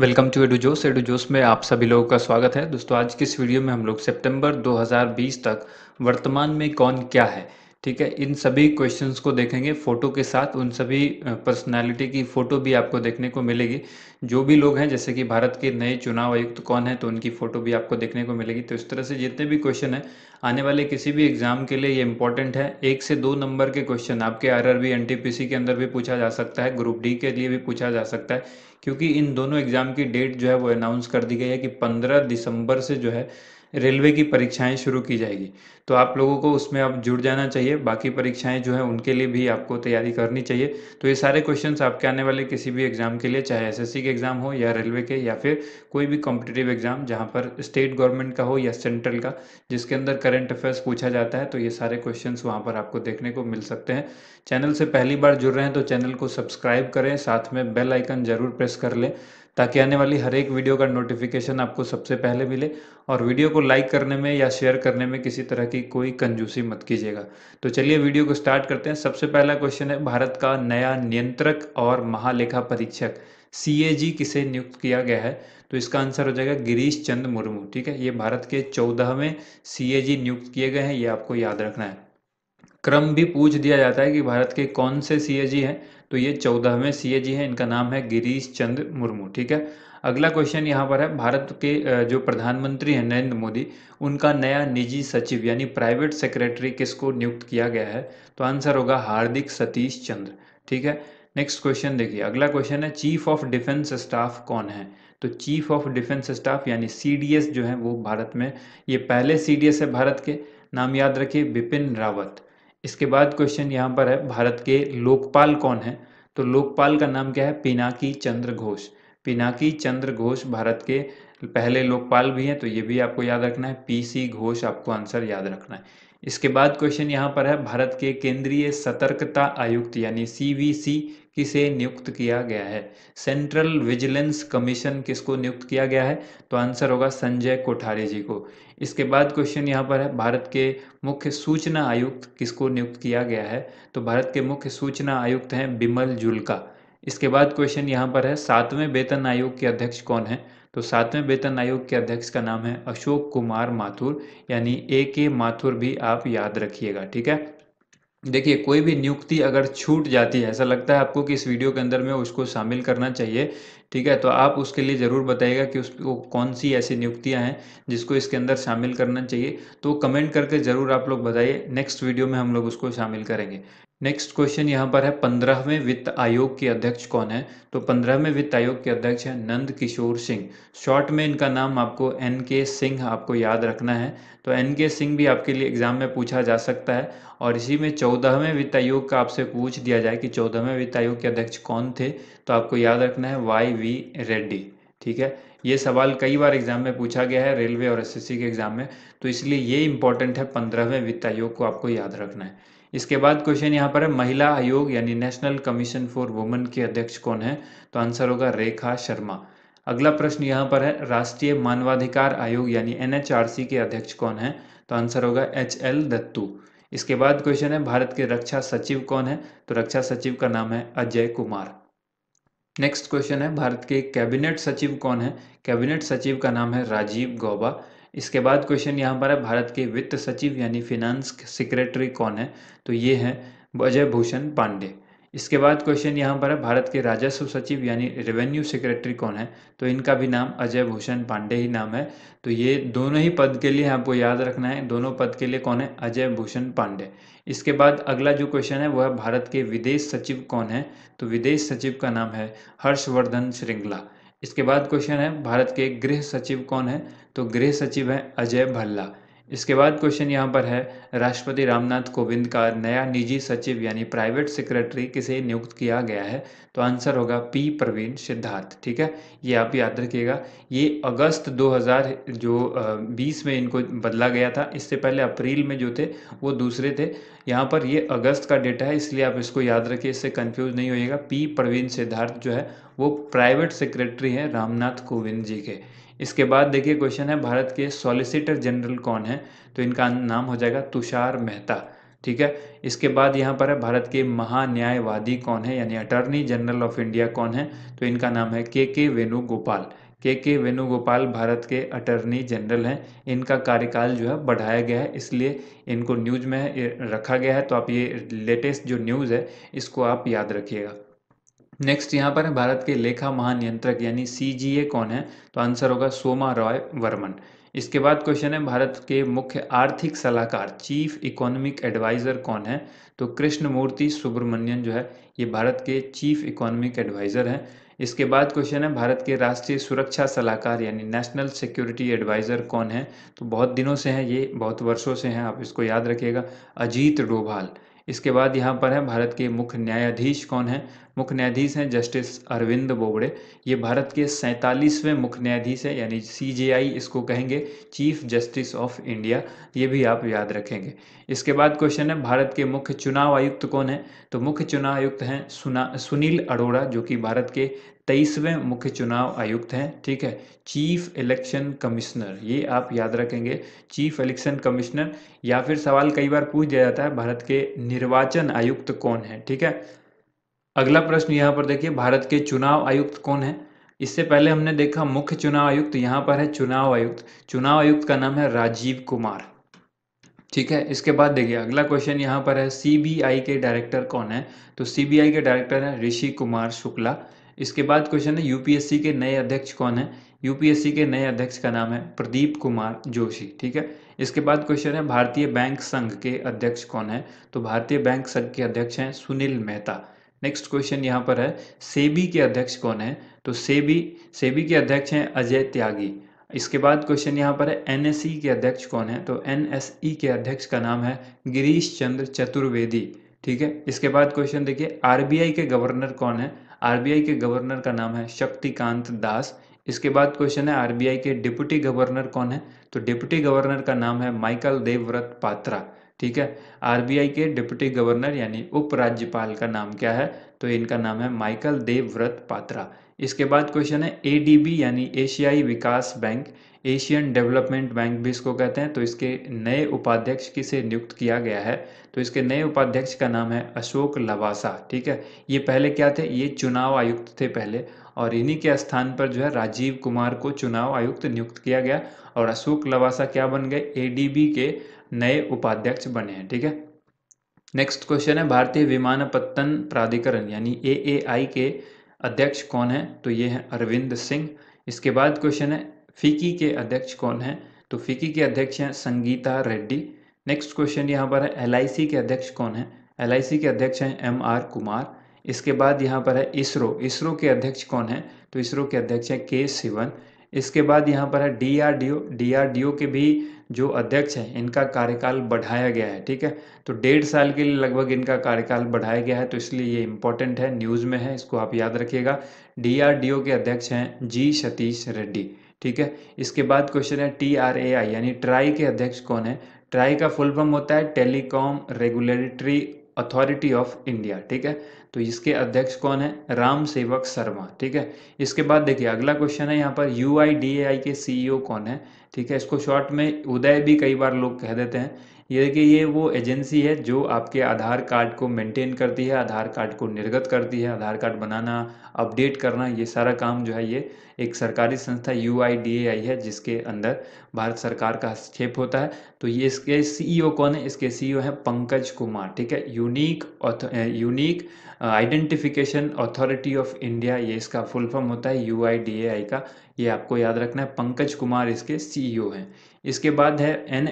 welcome to एडुजोस एडुजोस में आप सभी लोगों का स्वागत है दोस्तों आज की इस वीडियो में हम लोग सितंबर 2020 तक वर्तमान में कौन क्या है ठीक है इन सभी क्वेश्चंस को देखेंगे फोटो के साथ उन सभी पर्सनालिटी की फोटो भी आपको देखने को मिलेगी जो भी लोग हैं जैसे कि भारत के नए चुनाव आयुक्त कौन है तो उनकी फोटो भी आपको देखने को मिलेगी तो इस तरह से जितने भी क्वेश्चन हैं आने वाले किसी भी एग्जाम के लिए ये इंपॉर्टेंट है एक से दो नंबर के क्वेश्चन आपके आर आर के अंदर भी पूछा जा सकता है ग्रुप डी के लिए भी पूछा जा सकता है क्योंकि इन दोनों एग्जाम की डेट जो है वो अनाउंस कर दी गई है कि पंद्रह दिसंबर से जो है रेलवे की परीक्षाएं शुरू की जाएगी तो आप लोगों को उसमें अब जुड़ जाना चाहिए बाकी परीक्षाएं जो हैं उनके लिए भी आपको तैयारी करनी चाहिए तो ये सारे क्वेश्चन आपके आने वाले किसी भी एग्ज़ाम के लिए चाहे एस के एग्ज़ाम हो या रेलवे के या फिर कोई भी कॉम्पिटेटिव एग्ज़ाम जहाँ पर स्टेट गवर्नमेंट का हो या सेंट्रल का जिसके अंदर करंट अफेयर्स पूछा जाता है तो ये सारे क्वेश्चन वहाँ पर आपको देखने को मिल सकते हैं चैनल से पहली बार जुड़ रहे हैं तो चैनल को सब्सक्राइब करें साथ में बेल आइकन ज़रूर प्रेस कर लें ताकि आने वाली हर एक वीडियो का नोटिफिकेशन आपको सबसे पहले मिले और वीडियो को लाइक करने में या शेयर करने में किसी तरह की कोई कंजूसी मत कीजिएगा तो चलिए वीडियो को स्टार्ट करते हैं सबसे पहला क्वेश्चन है भारत का नया नियंत्रक और महालेखा परीक्षक सी किसे नियुक्त किया गया है तो इसका आंसर हो जाएगा गिरीश चंद मुर्मू ठीक है ये भारत के चौदहवें सी नियुक्त किए गए हैं ये आपको याद रखना है क्रम भी पूछ दिया जाता है कि भारत के कौन से सीएजी हैं तो ये चौदहवें सीएजी हैं इनका नाम है गिरीश चंद्र मुर्मू ठीक है अगला क्वेश्चन यहाँ पर है भारत के जो प्रधानमंत्री हैं नरेंद्र मोदी उनका नया निजी सचिव यानी प्राइवेट सेक्रेटरी किसको नियुक्त किया गया है तो आंसर होगा हार्दिक सतीश चंद्र ठीक है नेक्स्ट क्वेश्चन देखिए अगला क्वेश्चन है चीफ ऑफ डिफेंस स्टाफ कौन है तो चीफ ऑफ डिफेंस स्टाफ यानी सी जो है वो भारत में ये पहले सी है भारत के नाम याद रखिए बिपिन रावत इसके बाद क्वेश्चन यहाँ पर है भारत के लोकपाल कौन है तो लोकपाल का नाम क्या है पिनाकी चंद्र घोष पिनाकी चंद्र घोष भारत के पहले लोकपाल भी हैं तो ये भी आपको याद रखना है पीसी घोष आपको आंसर याद रखना है इसके बाद क्वेश्चन यहाँ पर है भारत के केंद्रीय सतर्कता आयुक्त यानी सीवीसी किसे नियुक्त किया गया है सेंट्रल विजिलेंस कमीशन किसको नियुक्त किया गया है तो आंसर होगा संजय कोठारी जी को इसके बाद क्वेश्चन यहाँ पर है भारत के मुख्य सूचना आयुक्त किसको नियुक्त किया गया है तो भारत के मुख्य सूचना आयुक्त हैं बिमल जुल्का इसके बाद क्वेश्चन यहाँ पर है सातवें वेतन आयोग के अध्यक्ष कौन है तो सातवें वेतन आयोग के अध्यक्ष का नाम है अशोक कुमार माथुर यानी ए के माथुर भी आप याद रखिएगा ठीक है देखिए कोई भी नियुक्ति अगर छूट जाती है ऐसा लगता है आपको कि इस वीडियो के अंदर में उसको शामिल करना चाहिए ठीक है तो आप उसके लिए ज़रूर बताइएगा कि उसको कौन सी ऐसी नियुक्तियां हैं जिसको इसके अंदर शामिल करना चाहिए तो कमेंट करके ज़रूर आप लोग बताइए नेक्स्ट वीडियो में हम लोग उसको शामिल करेंगे नेक्स्ट क्वेश्चन यहाँ पर है पंद्रहवें वित्त आयोग के अध्यक्ष कौन है तो पंद्रहवें वित्त आयोग के अध्यक्ष है नंद किशोर सिंह शॉर्ट में इनका नाम आपको एन के सिंह आपको याद रखना है तो एन के सिंह भी आपके लिए एग्जाम में पूछा जा सकता है और इसी में चौदहवें वित्त आयोग का आपसे पूछ दिया जाए कि चौदहवें वित्त आयोग के अध्यक्ष कौन थे तो आपको याद रखना है वाई वी रेड्डी ठीक है ये सवाल कई बार एग्जाम में पूछा गया है रेलवे और एसएससी के एग्जाम में तो इसलिए ये इंपॉर्टेंट है पंद्रहवें वित्त आयोग को आपको याद रखना है इसके बाद क्वेश्चन यहाँ पर है महिला आयोग यानी नेशनल कमीशन फॉर वुमेन के अध्यक्ष कौन है तो आंसर होगा रेखा शर्मा अगला प्रश्न यहाँ पर है राष्ट्रीय मानवाधिकार आयोग यानी एन के अध्यक्ष कौन है तो आंसर होगा एच एल दत्तू इसके बाद क्वेश्चन है भारत के रक्षा सचिव कौन है तो रक्षा सचिव का नाम है अजय कुमार नेक्स्ट क्वेश्चन है भारत के कैबिनेट सचिव कौन है कैबिनेट सचिव का नाम है राजीव गौबा इसके बाद क्वेश्चन यहाँ पर है भारत के वित्त सचिव यानी फिनेंस सेक्रेटरी कौन है तो ये है अजय भूषण पांडे इसके बाद क्वेश्चन यहाँ पर है भारत के राजस्व सचिव यानी रेवेन्यू सेक्रेटरी कौन है तो इनका भी नाम अजय भूषण पांडे ही नाम है तो ये दोनों ही पद के लिए आपको याद रखना है दोनों पद के लिए कौन है अजय भूषण पांडे इसके बाद अगला जो क्वेश्चन है वह भारत के विदेश सचिव कौन है तो विदेश सचिव का नाम है हर्षवर्धन श्रृंगला इसके बाद क्वेश्चन है भारत के गृह सचिव कौन है तो गृह सचिव है अजय भल्ला इसके बाद क्वेश्चन यहाँ पर है राष्ट्रपति रामनाथ कोविंद का नया निजी सचिव यानी प्राइवेट सेक्रेटरी किसे नियुक्त किया गया है तो आंसर होगा पी प्रवीण सिद्धार्थ ठीक है ये आप याद रखिएगा ये अगस्त 2000 जो बीस में इनको बदला गया था इससे पहले अप्रैल में जो थे वो दूसरे थे यहाँ पर ये अगस्त का डेटा है इसलिए आप इसको याद रखिए इससे कन्फ्यूज नहीं होगा पी प्रवीण सिद्धार्थ जो है वो प्राइवेट सेक्रेटरी है रामनाथ कोविंद जी के इसके बाद देखिए क्वेश्चन है भारत के सॉलिसिटर जनरल कौन है तो इनका नाम हो जाएगा तुषार मेहता ठीक है इसके बाद यहाँ पर है भारत के महान्यायवादी कौन है यानी अटॉर्नी जनरल ऑफ इंडिया कौन है तो इनका नाम है के के वेणुगोपाल के के वेणुगोपाल भारत के अटर्नी जनरल हैं इनका कार्यकाल जो है बढ़ाया गया है इसलिए इनको न्यूज में रखा गया है तो आप ये लेटेस्ट जो न्यूज़ है इसको आप याद रखिएगा नेक्स्ट यहाँ पर है भारत के लेखा महानियंत्रक यानी सी कौन है तो आंसर होगा सोमा रॉय वर्मन इसके बाद क्वेश्चन है भारत के मुख्य आर्थिक सलाहकार चीफ इकोनॉमिक एडवाइज़र कौन है तो कृष्णमूर्ति सुब्रमण्यन जो है ये भारत के चीफ इकोनॉमिक एडवाइज़र हैं इसके बाद क्वेश्चन है भारत के राष्ट्रीय सुरक्षा सलाहकार यानी नेशनल सिक्योरिटी एडवाइज़र कौन है तो बहुत दिनों से हैं ये बहुत वर्षों से हैं आप इसको याद रखिएगा अजीत डोभाल इसके बाद यहाँ पर है भारत के मुख्य न्यायाधीश कौन है मुख्य न्यायाधीश हैं जस्टिस अरविंद बोबड़े ये भारत के सैंतालीसवें मुख्य न्यायाधीश हैं यानी सी इसको कहेंगे चीफ जस्टिस ऑफ इंडिया ये भी आप याद रखेंगे इसके बाद क्वेश्चन है भारत के मुख्य चुनाव आयुक्त कौन है तो मुख्य चुनाव आयुक्त हैं सुना सुनील अरोड़ा जो कि भारत के तेईसवें मुख्य चुनाव आयुक्त हैं ठीक है चीफ इलेक्शन कमिश्नर ये आप याद रखेंगे चीफ इलेक्शन कमिश्नर या फिर सवाल कई बार पूछ दिया जाता है भारत के निर्वाचन आयुक्त कौन है ठीक है अगला प्रश्न यहाँ पर देखिए भारत के चुनाव आयुक्त कौन है इससे पहले हमने देखा मुख्य चुनाव आयुक्त यहाँ पर है चुनाव आयुक्त चुनाव आयुक्त का नाम है राजीव कुमार ठीक है इसके बाद देखिए अगला क्वेश्चन यहाँ पर है सीबीआई के डायरेक्टर कौन है तो सीबीआई के डायरेक्टर है ऋषि कुमार शुक्ला इसके बाद क्वेश्चन है यूपीएससी के नए अध्यक्ष कौन है यूपीएससी के नए अध्यक्ष का नाम है प्रदीप कुमार जोशी ठीक है इसके बाद क्वेश्चन है भारतीय बैंक संघ के अध्यक्ष कौन है तो भारतीय बैंक संघ के अध्यक्ष हैं सुनील मेहता नेक्स्ट क्वेश्चन यहाँ पर है सेबी के अध्यक्ष कौन है तो सेबी सेबी के अध्यक्ष हैं अजय त्यागी इसके बाद क्वेश्चन यहाँ पर है एनएसई e के अध्यक्ष कौन है तो एनएसई e के अध्यक्ष का नाम है गिरीश चंद्र चतुर्वेदी ठीक है इसके बाद क्वेश्चन देखिए आरबीआई के गवर्नर कौन है आरबीआई के गवर्नर का नाम है शक्तिकांत दास इसके बाद क्वेश्चन है आरबीआई के डिप्टी गवर्नर कौन है तो डिप्टी गवर्नर का नाम है माइकल देवव्रत पात्रा ठीक है आरबीआई के डिप्टी गवर्नर यानी उपराज्यपाल का नाम क्या है तो इनका नाम है माइकल देवव्रत पात्रा इसके बाद क्वेश्चन है एडीबी यानी एशियाई विकास बैंक एशियन डेवलपमेंट बैंक भी इसको कहते हैं तो इसके नए उपाध्यक्ष किसे नियुक्त किया गया है तो इसके नए उपाध्यक्ष का नाम है अशोक लवासा ठीक है ये पहले क्या थे ये चुनाव आयुक्त थे पहले और इन्हीं के स्थान पर जो है राजीव कुमार को चुनाव आयुक्त नियुक्त किया गया और अशोक लवासा क्या बन गए ए के नए उपाध्यक्ष बने हैं ठीक है नेक्स्ट क्वेश्चन है भारतीय विमानपत्तन प्राधिकरण यानी ए के अध्यक्ष कौन है तो ये है अरविंद सिंह इसके बाद क्वेश्चन है फिकी के अध्यक्ष कौन हैं तो फिकी के अध्यक्ष हैं संगीता रेड्डी नेक्स्ट क्वेश्चन यहाँ पर है एल के अध्यक्ष कौन है एल के अध्यक्ष हैं एम आर कुमार इसके बाद यहाँ पर है इसरो इसरो के अध्यक्ष कौन है तो इसरो के अध्यक्ष हैं के सिवन इसके बाद यहाँ पर है डीआरडीओ डीआरडीओ के भी जो अध्यक्ष हैं इनका कार्यकाल बढ़ाया गया है ठीक है तो डेढ़ साल के लिए लगभग इनका कार्यकाल बढ़ाया गया है तो इसलिए ये इम्पोर्टेंट है न्यूज़ में है इसको आप याद रखिएगा डीआरडीओ के अध्यक्ष हैं जी सतीश रेड्डी ठीक है इसके बाद क्वेश्चन है टी आर ए आई यानी ट्राई के अध्यक्ष कौन है ट्राई का फुल फॉर्म होता है telecom regulatory authority of India ठीक है तो इसके अध्यक्ष कौन है राम सेवक शर्मा ठीक है इसके बाद देखिए अगला क्वेश्चन है यहाँ पर यू आई डी ए आई के सीईओ e कौन है ठीक है इसको शॉर्ट में उदय भी कई बार लोग कह देते हैं ये देखिए ये वो एजेंसी है जो आपके आधार कार्ड को मेंटेन करती है आधार कार्ड को निर्गत करती है आधार कार्ड बनाना अपडेट करना ये सारा काम जो है ये एक सरकारी संस्था यू है जिसके अंदर भारत सरकार का हस्तक्षेप होता है तो ये इसके सीईओ e कौन है इसके सीईओ e हैं पंकज कुमार ठीक है unique unique identification authority of India ये इसका फुल फॉर्म होता है यू का ये आपको याद रखना है पंकज कुमार इसके सीईओ e हैं इसके बाद है एन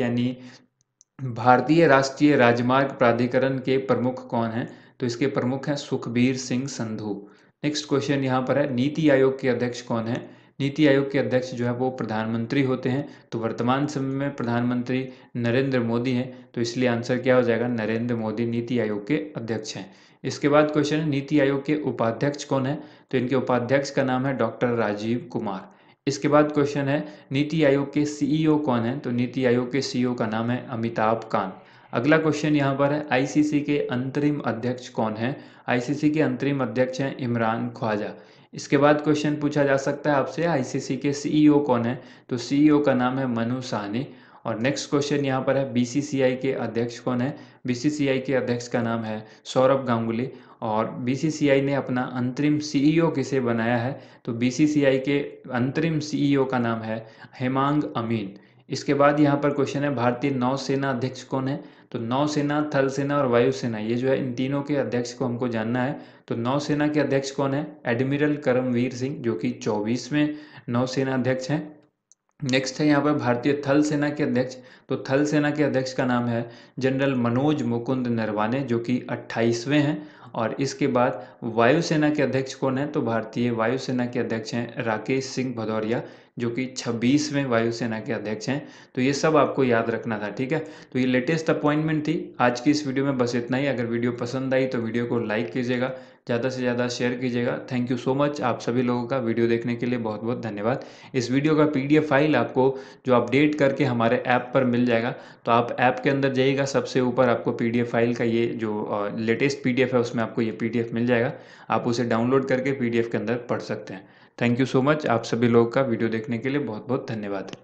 यानी भारतीय राष्ट्रीय राजमार्ग प्राधिकरण के प्रमुख कौन है तो इसके प्रमुख हैं सुखबीर सिंह संधू नेक्स्ट क्वेश्चन यहाँ पर है नीति आयोग के अध्यक्ष कौन है नीति आयोग के अध्यक्ष जो है वो प्रधानमंत्री होते हैं तो वर्तमान समय में प्रधानमंत्री नरेंद्र मोदी हैं तो इसलिए आंसर क्या हो जाएगा नरेंद्र मोदी नीति आयोग के अध्यक्ष हैं इसके बाद क्वेश्चन है नीति आयोग के उपाध्यक्ष कौन है तो इनके उपाध्यक्ष का नाम है डॉक्टर राजीव कुमार इसके बाद क्वेश्चन है नीति आयोग के सीईओ e कौन है तो नीति आयोग के सीईओ e का नाम है अमिताभ कांत अगला क्वेश्चन यहाँ पर है आईसीसी के अंतरिम अध्यक्ष कौन है आईसीसी के अंतरिम अध्यक्ष हैं इमरान ख्वाजा इसके बाद क्वेश्चन पूछा जा सकता है आपसे आईसीसी के सीईओ e कौन है तो सीईओ e का नाम है मनु साहनी और नेक्स्ट क्वेश्चन यहाँ पर है बीसीसीआई के अध्यक्ष कौन है बीसीसीआई के अध्यक्ष का नाम है सौरभ गांगुली और बीसीसीआई ने अपना अंतरिम सीईओ e किसे बनाया है तो बीसीसीआई के अंतरिम सीईओ का नाम है हेमांग अमीन इसके बाद यहाँ पर क्वेश्चन है भारतीय नौसेना अध्यक्ष कौन है तो नौसेना थल सेना और वायुसेना ये जो है इन तीनों के अध्यक्ष को हमको जानना है तो नौसेना के अध्यक्ष कौन है एडमिरल करमवीर सिंह जो कि चौबीसवें नौसेना अध्यक्ष हैं नेक्स्ट है यहाँ पर भारतीय थल सेना के अध्यक्ष तो थल सेना के अध्यक्ष का नाम है जनरल मनोज मुकुंद नरवाने जो कि अट्ठाईसवें हैं और इसके बाद वायुसेना के अध्यक्ष कौन है तो भारतीय वायुसेना के अध्यक्ष हैं राकेश सिंह भदौरिया जो कि छब्बीसवें वायुसेना के अध्यक्ष हैं तो ये सब आपको याद रखना था ठीक है तो ये लेटेस्ट अपॉइंटमेंट थी आज की इस वीडियो में बस इतना ही अगर वीडियो पसंद आई तो वीडियो को लाइक कीजिएगा ज़्यादा से ज़्यादा शेयर कीजिएगा थैंक यू सो मच आप सभी लोगों का वीडियो देखने के लिए बहुत बहुत धन्यवाद इस वीडियो का पी फाइल आपको जो अपडेट करके हमारे ऐप पर मिल जाएगा तो आप ऐप के अंदर जाइएगा सबसे ऊपर आपको पी फाइल का ये जो लेटेस्ट पी है उसमें आपको ये पी मिल जाएगा आप उसे डाउनलोड करके पी के अंदर पढ़ सकते हैं थैंक यू सो मच आप सभी लोगों का वीडियो देखने के लिए बहुत बहुत धन्यवाद